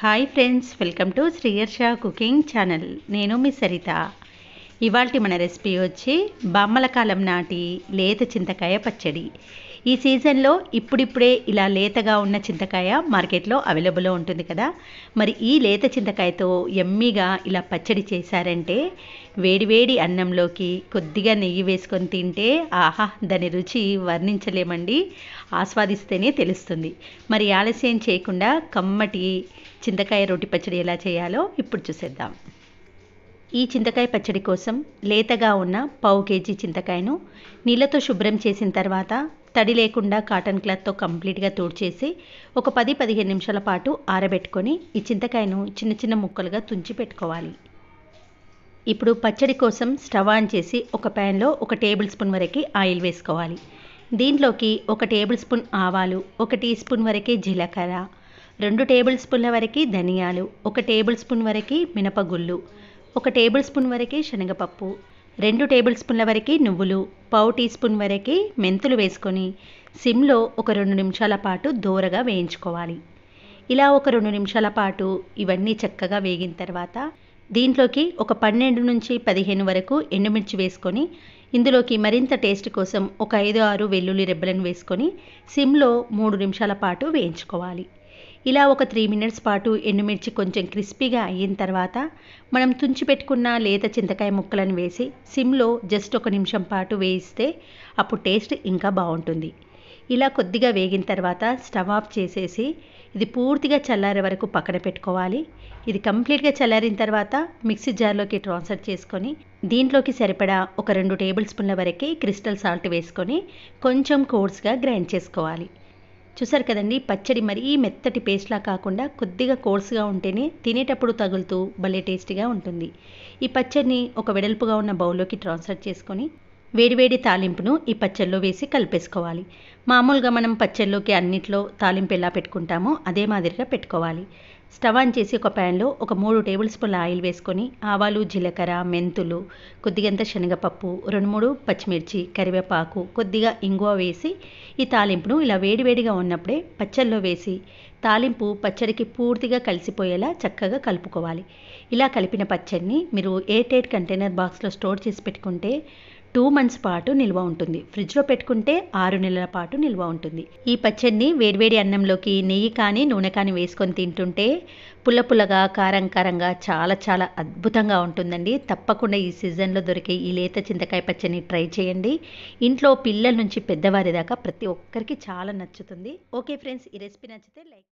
hi friends welcome to శ్రీయర్ష cooking channel నేను మీ సరిత ఇవాళ మన రెసిపీ వచ్చి బామ్మల కాలం నాటి లేత చింతకాయ పచ్చడి ఈ సీజన్లో ఇప్పుడిప్పుడే ఇలా లేతగా ఉన్న చింతకాయ మార్కెట్లో అవైలబుల్లో ఉంటుంది కదా మరి ఈ లేత చింతకాయతో ఎమ్మీగా ఇలా పచ్చడి చేశారంటే వేడివేడి అన్నంలోకి కొద్దిగా నెయ్యి వేసుకొని తింటే ఆహా దాని రుచి వర్ణించలేమండి ఆస్వాదిస్తేనే తెలుస్తుంది మరి ఆలస్యం చేయకుండా కమ్మటి చింతకాయ రోటి పచ్చడి ఎలా చేయాలో ఇప్పుడు చూసేద్దాం ఈ చింతకాయ పచ్చడి కోసం లేతగా ఉన్న పావు కేజీ చింతకాయను నీళ్ళతో శుభ్రం చేసిన తర్వాత తడి లేకుండా కాటన్ క్లాత్తో కంప్లీట్గా తోడ్చేసి ఒక పది పదిహేను నిమిషాల పాటు ఆరబెట్టుకొని ఈ చింతకాయను చిన్న చిన్న ముక్కలుగా తుంచి పెట్టుకోవాలి ఇప్పుడు పచ్చడి కోసం స్టవ్ ఆన్ చేసి ఒక ప్యాన్లో ఒక టేబుల్ స్పూన్ వరకు ఆయిల్ వేసుకోవాలి దీంట్లోకి ఒక టేబుల్ స్పూన్ ఆవాలు ఒక టీ స్పూన్ వరకు జీలకర్ర రెండు టేబుల్ స్పూన్ల వరకు ధనియాలు ఒక టేబుల్ స్పూన్ వరకు మినపగుళ్ళు ఒక టేబుల్ స్పూన్ వరకే శనగపప్పు రెండు టేబుల్ స్పూన్ల వరకే నువ్వులు పావు టీ స్పూన్ వరకే మెంతులు వేసుకొని సిమ్లో ఒక రెండు నిమిషాల పాటు దూరగా వేయించుకోవాలి ఇలా ఒక రెండు నిమిషాల పాటు ఇవన్నీ చక్కగా వేగిన తర్వాత దీంట్లోకి ఒక పన్నెండు నుంచి పదిహేను వరకు ఎండుమిర్చి వేసుకొని ఇందులోకి మరింత టేస్ట్ కోసం ఒక ఐదు ఆరు వెల్లుల్లి రెబ్బలను వేసుకొని సిమ్లో మూడు నిమిషాల పాటు వేయించుకోవాలి ఇలా ఒక త్రీ మినిట్స్ పాటు ఎండుమిర్చి కొంచెం క్రిస్పీగా అయిన తర్వాత మనం తుంచి పెట్టుకున్న లేత చింతకాయ ముక్కలను వేసి సిమ్లో జస్ట్ ఒక నిమిషం పాటు వేయిస్తే అప్పుడు టేస్ట్ ఇంకా బాగుంటుంది ఇలా కొద్దిగా వేగిన తర్వాత స్టవ్ ఆఫ్ చేసేసి ఇది పూర్తిగా చల్లారే వరకు పక్కన పెట్టుకోవాలి ఇది కంప్లీట్గా చల్లారిన తర్వాత మిక్సీ జార్లోకి ట్రాన్స్ఫర్ చేసుకొని దీంట్లోకి సరిపడా ఒక రెండు టేబుల్ స్పూన్ల వరకు క్రిస్టల్ సాల్ట్ వేసుకొని కొంచెం కోర్స్గా గ్రైండ్ చేసుకోవాలి చూసారు కదండి పచ్చడి మరీ మెత్తటి పేస్ట్లా కాకుండా కొద్దిగా కోర్సుగా ఉంటేనే తినేటప్పుడు తగులుతూ భలే టేస్టీగా ఉంటుంది ఈ పచ్చడిని ఒక వెడల్పుగా ఉన్న బౌల్లోకి ట్రాన్స్ఫర్ చేసుకొని వేడివేడి తాలింపును ఈ పచ్చళ్ళలో వేసి కలిపేసుకోవాలి మామూలుగా మనం పచ్చళ్ళలోకి అన్నిట్లో తాలింపు ఎలా పెట్టుకుంటామో అదే మాదిరిగా పెట్టుకోవాలి స్టవ్ ఆన్ చేసి ఒక ప్యాన్లో ఒక మూడు టేబుల్ స్పూన్ల ఆయిల్ వేసుకొని ఆవాలు జీలకర్ర మెంతులు కొద్దిగంత శనగపప్పు రెండు మూడు పచ్చిమిర్చి కరివేపాకు కొద్దిగా ఇంగువ వేసి ఈ తాలింపును ఇలా వేడివేడిగా ఉన్నప్పుడే పచ్చళ్ళలో వేసి తాలింపు పచ్చడికి పూర్తిగా కలిసిపోయేలా చక్కగా కలుపుకోవాలి ఇలా కలిపిన పచ్చడిని మీరు ఎయిట్ ఎయిట్ కంటైనర్ బాక్స్లో స్టోర్ చేసి పెట్టుకుంటే టూ మంత్స్ పాటు నిల్వ ఉంటుంది ఫ్రిడ్జ్లో పెట్టుకుంటే ఆరు నెలల పాటు నిల్వ ఉంటుంది ఈ పచ్చడిని వేడివేడి అన్నంలోకి నెయ్యి కానీ నూనె కానీ వేసుకొని తింటుంటే పుల్ల పుల్లగా కారం కారంగా చాలా చాలా అద్భుతంగా ఉంటుందండి తప్పకుండా ఈ సీజన్లో దొరికే ఈ లేత చింతకాయ పచ్చడిని ట్రై చేయండి ఇంట్లో పిల్లల నుంచి పెద్దవారి దాకా ప్రతి ఒక్కరికి చాలా నచ్చుతుంది ఓకే ఫ్రెండ్స్ ఈ రెసిపీ నచ్చితే లైక్